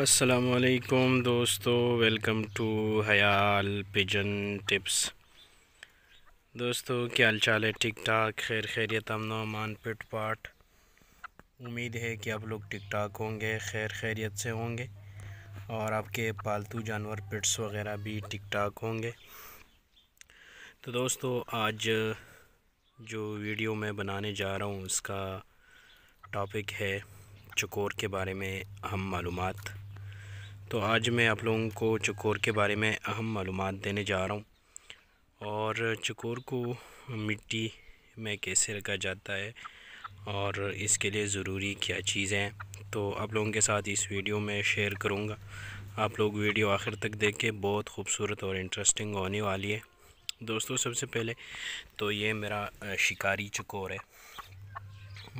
असलकुम दोस्तों welcome to हयाल पिजन टिप्स दोस्तों क्या हाल चाल है ठीक ठाक खैर खैरियत अमन अमान पिट पाट उम्मीद है कि आप लोग ठीक ठाक होंगे खैर खैरियत से होंगे और आपके पालतू जानवर पिट्स वगैरह भी ठीक ठाक होंगे तो दोस्तों आज जो वीडियो मैं बनाने जा रहा हूँ उसका टॉपिक है चकोर के बारे में हम मालूमात तो आज मैं आप लोगों को चकोर के बारे में अहम मालूम देने जा रहा हूँ और चकोर को मिट्टी में कैसे रखा जाता है और इसके लिए ज़रूरी क्या चीज़ें हैं तो आप लोगों के साथ इस वीडियो में शेयर करूँगा आप लोग वीडियो आखिर तक देखें बहुत खूबसूरत और इंटरेस्टिंग होने वाली है दोस्तों सबसे पहले तो ये मेरा शिकारी चकोर है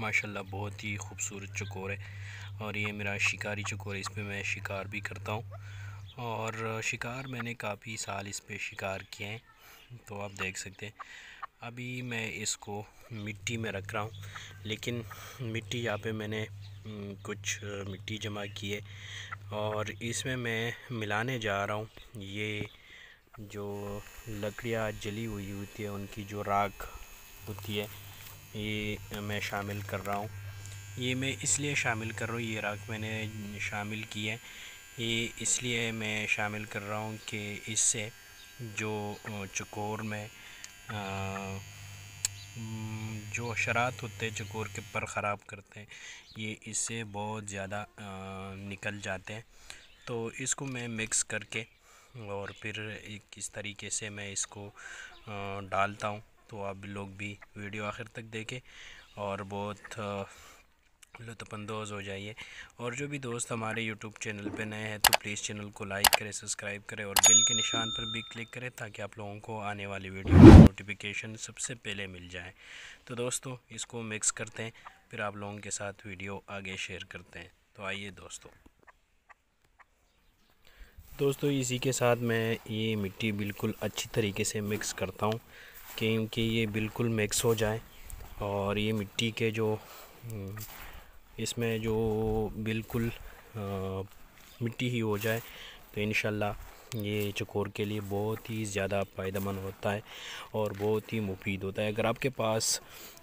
माशाल्लाह बहुत ही खूबसूरत चकोर है और ये मेरा शिकारी चकोर इस पर मैं शिकार भी करता हूँ और शिकार मैंने काफ़ी साल इस पर शिकार किए हैं तो आप देख सकते हैं अभी मैं इसको मिट्टी में रख रहा हूँ लेकिन मिट्टी यहाँ पे मैंने कुछ मिट्टी जमा की है और इसमें मैं मिलाने जा रहा हूँ ये जो लकड़ियाँ जली हुई होती है उनकी जो राख होती है ये मैं शामिल कर रहा हूँ ये मैं इसलिए शामिल कर रहा हूँ ये राख मैंने शामिल की है ये इसलिए मैं शामिल कर रहा हूँ कि इससे जो चकोर में आ, जो शरात होते हैं चकोर के पर ख़राब करते हैं ये इससे बहुत ज़्यादा निकल जाते हैं तो इसको मैं मिक्स करके और फिर किस तरीके से मैं इसको डालता हूँ तो आप लोग भी वीडियो आखिर तक देखें और बहुत लुत्फानंदोज़ तो हो जाइए और जो भी दोस्त हमारे यूट्यूब चैनल पे नए हैं तो प्लीज़ चैनल को लाइक करें सब्सक्राइब करें और बिल के निशान पर भी क्लिक करें ताकि आप लोगों को आने वाली वीडियो की नोटिफिकेशन सबसे पहले मिल जाए तो दोस्तों इसको मिक्स करते हैं फिर आप लोगों के साथ वीडियो आगे शेयर करते हैं तो आइए दोस्तों दोस्तों इसी के साथ मैं ये मिट्टी बिल्कुल अच्छी तरीके से मिक्स करता हूँ क्योंकि ये बिल्कुल मिक्स हो जाए और ये मिट्टी के जो हम्म, इसमें जो बिल्कुल आ, मिट्टी ही हो जाए तो इन ये चकोर के लिए बहुत ही ज़्यादा फ़ायदेमंद होता है और बहुत ही मुफीद होता है अगर आपके पास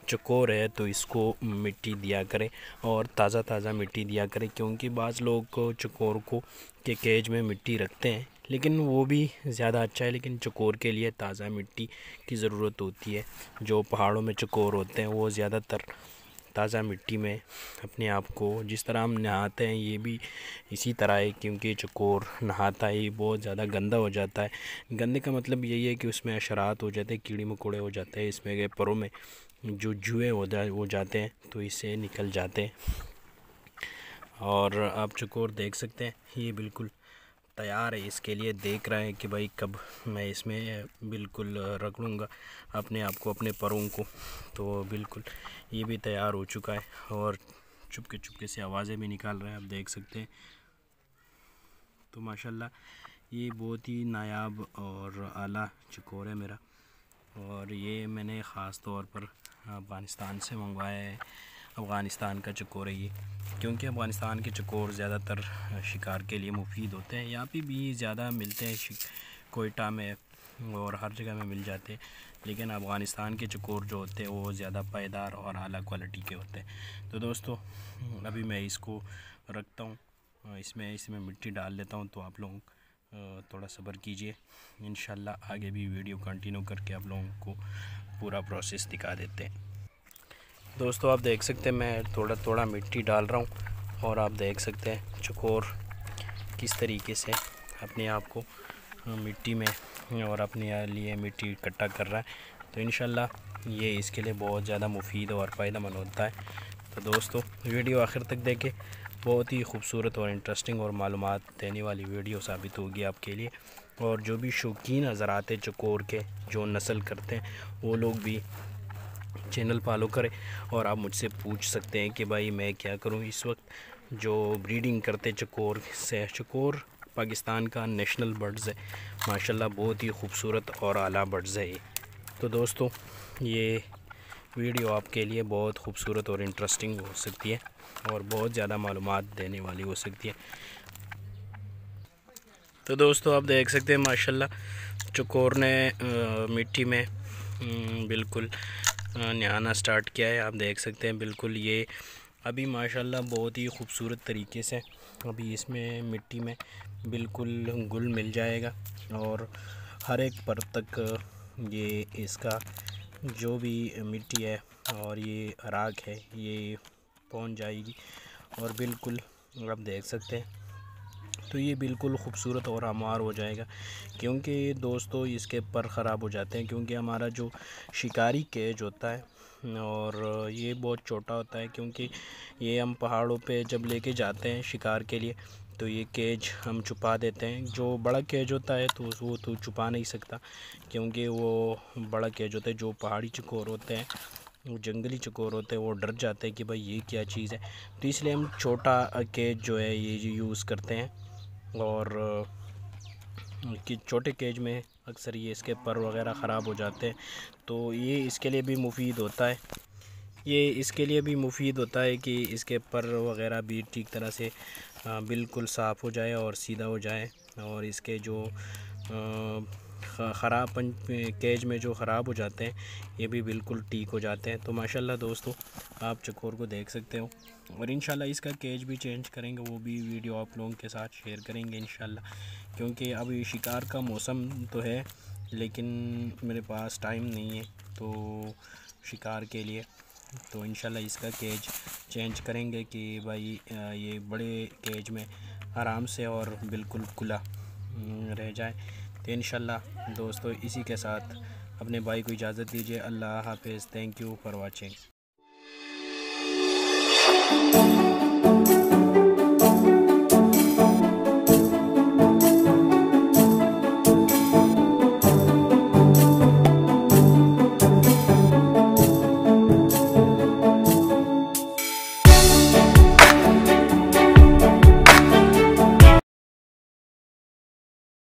चकोर है तो इसको मिट्टी दिया करें और ताज़ा ताज़ा मिट्टी दिया करें क्योंकि बाज़ लोग चकोर को के केज में मिट्टी रखते हैं लेकिन वो भी ज़्यादा अच्छा है लेकिन चकोर के लिए ताज़ा मिट्टी की ज़रूरत होती है जो पहाड़ों में चकोर होते हैं वो ज़्यादातर ताज़ा मिट्टी में अपने आप को जिस तरह हम नहाते हैं ये भी इसी तरह है क्योंकि चकोर नहाता ही बहुत ज़्यादा गंदा हो जाता है गंदे का मतलब यही है कि उसमें अशरात हो जाते हैं कीड़े मकोड़े हो जाते हैं इसमें गए परों में जो जुए हो जा हो जाते हैं तो इससे निकल जाते हैं और आप चकोर देख सकते हैं ये बिल्कुल तैयार है इसके लिए देख रहे हैं कि भाई कब मैं इसमें बिल्कुल रख लूँगा अपने आप को अपने परों को तो बिल्कुल ये भी तैयार हो चुका है और चुपके चुपके से आवाज़ें भी निकाल रहे हैं आप देख सकते हैं तो माशाल्लाह ये बहुत ही नायाब और आला चकोर है मेरा और ये मैंने ख़ास तौर पर पाकिस्तान से मंगवाया है अफ़गानिस्तान का चकोर है ये क्योंकि अफ़गानिस्तान के चकोर ज़्यादातर शिकार के लिए मुफीद होते हैं यहाँ पे भी ज़्यादा मिलते हैं कोयटा में और हर जगह में मिल जाते हैं लेकिन अफ़गानिस्तान के चकोर जो होते हैं वो ज़्यादा पायदार और अली क्वालिटी के होते हैं तो दोस्तों अभी मैं इसको रखता हूँ इसमें इसमें मिट्टी डाल लेता हूँ तो आप लोग थोड़ा सब्र कीजिए इन आगे भी वीडियो कंटिन्यू करके आप लोगों को पूरा प्रोसेस दिखा देते हैं दोस्तों आप देख सकते हैं मैं थोड़ा थोड़ा मिट्टी डाल रहा हूँ और आप देख सकते हैं चकोर किस तरीके से अपने आप को मिट्टी में और अपने लिए मिट्टी इकट्ठा कर रहा है तो इन ये इसके लिए बहुत ज़्यादा मुफीद और फ़ायदेमंद होता है तो दोस्तों वीडियो आखिर तक देखें बहुत ही खूबसूरत और इंटरेस्टिंग और मालूम देने वाली वीडियो साबित होगी आपके लिए और जो भी शौकीन हज़रात चकोर के जो नस्ल करते हैं वो लोग भी चैनल फॉलो करें और आप मुझसे पूछ सकते हैं कि भाई मैं क्या करूं इस वक्त जो ब्रीडिंग करते चकोर से चकोर पाकिस्तान का नेशनल बर्ड्स है माशाल्लाह बहुत ही खूबसूरत और आला बर्ड्स है ये तो दोस्तों ये वीडियो आपके लिए बहुत खूबसूरत और इंटरेस्टिंग हो सकती है और बहुत ज़्यादा मालूम देने वाली हो सकती है तो दोस्तों आप देख सकते हैं माशाल्लाह चकोर ने मिट्टी में हम्म, बिल्कुल आना स्टार्ट किया है आप देख सकते हैं बिल्कुल ये अभी माशाल्लाह बहुत ही खूबसूरत तरीके से अभी इसमें मिट्टी में बिल्कुल गुल मिल जाएगा और हर एक पर तक ये इसका जो भी मिट्टी है और ये राख है ये पहुंच जाएगी और बिल्कुल आप देख सकते हैं तो ये बिल्कुल खूबसूरत और आमार हो जाएगा क्योंकि दोस्तों इसके पर ख़राब हो जाते हैं क्योंकि हमारा जो शिकारी केज होता है और ये बहुत छोटा होता है क्योंकि ये हम पहाड़ों पे जब लेके जाते हैं शिकार के लिए तो ये केज हम छुपा देते हैं जो बड़ा केज होता है तो वो तो छुपा नहीं सकता क्योंकि वो बड़ा केज होता है जो पहाड़ी चकोर होते हैं वो जंगली चकोर होते हैं वो डर जाते हैं कि भाई ये क्या चीज़ है तो इसलिए हम छोटा केज जो है ये यूज़ करते हैं और कि छोटे केज में अक्सर ये इसके पर वगैरह ख़राब हो जाते हैं तो ये इसके लिए भी मुफीद होता है ये इसके लिए भी मुफीद होता है कि इसके पर वगैरह भी ठीक तरह से बिल्कुल साफ़ हो जाए और सीधा हो जाए और इसके जो ख़राब केज में जो ख़राब हो जाते हैं ये भी बिल्कुल ठीक हो जाते हैं तो माशाल्लाह दोस्तों आप चकोर को देख सकते हो और इन इसका केज भी चेंज करेंगे वो भी वीडियो आप लोगों के साथ शेयर करेंगे इन क्योंकि अब शिकार का मौसम तो है लेकिन मेरे पास टाइम नहीं है तो शिकार के लिए तो इन इसका केज चेंज करेंगे कि भाई ये बड़े केज में आराम से और बिल्कुल खुला रह जाए तो इन दोस्तों इसी के साथ अपने भाई को इजाज़त दीजिए अल्लाह हाफिज़ थैंक यू फॉर वॉचिंग